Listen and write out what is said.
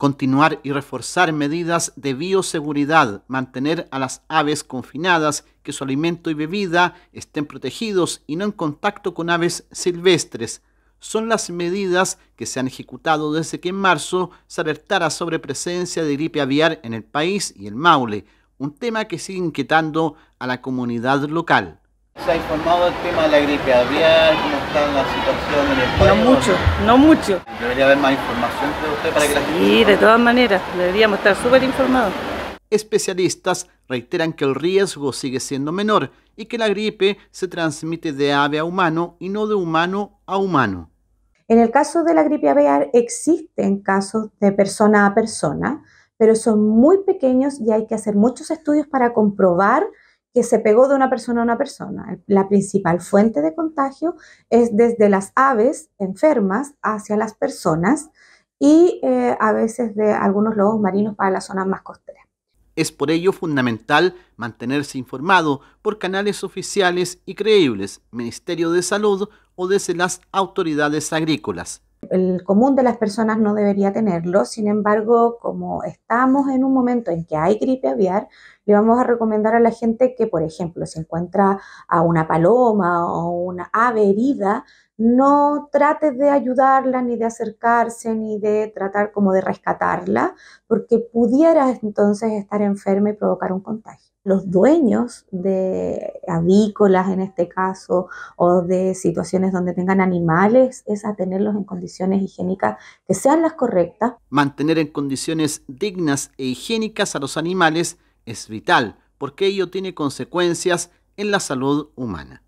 continuar y reforzar medidas de bioseguridad, mantener a las aves confinadas, que su alimento y bebida estén protegidos y no en contacto con aves silvestres. Son las medidas que se han ejecutado desde que en marzo se alertara sobre presencia de gripe aviar en el país y el Maule, un tema que sigue inquietando a la comunidad local. ¿Se ha informado del tema de la gripe aviar? ¿Cómo está la situación en el No mucho, no mucho. ¿Debería haber más información de usted para que la Sí, de todas maneras, deberíamos estar súper informados. Especialistas reiteran que el riesgo sigue siendo menor y que la gripe se transmite de ave a humano y no de humano a humano. En el caso de la gripe aviar existen casos de persona a persona, pero son muy pequeños y hay que hacer muchos estudios para comprobar que se pegó de una persona a una persona. La principal fuente de contagio es desde las aves enfermas hacia las personas y eh, a veces de algunos lobos marinos para las zonas más costeras. Es por ello fundamental mantenerse informado por canales oficiales y creíbles, Ministerio de Salud o desde las autoridades agrícolas. El común de las personas no debería tenerlo, sin embargo, como estamos en un momento en que hay gripe aviar, le vamos a recomendar a la gente que, por ejemplo, si encuentra a una paloma o una ave no trate de ayudarla, ni de acercarse, ni de tratar como de rescatarla, porque pudiera entonces estar enferma y provocar un contagio. Los dueños de avícolas en este caso o de situaciones donde tengan animales es a tenerlos en condiciones higiénicas que sean las correctas. Mantener en condiciones dignas e higiénicas a los animales es vital porque ello tiene consecuencias en la salud humana.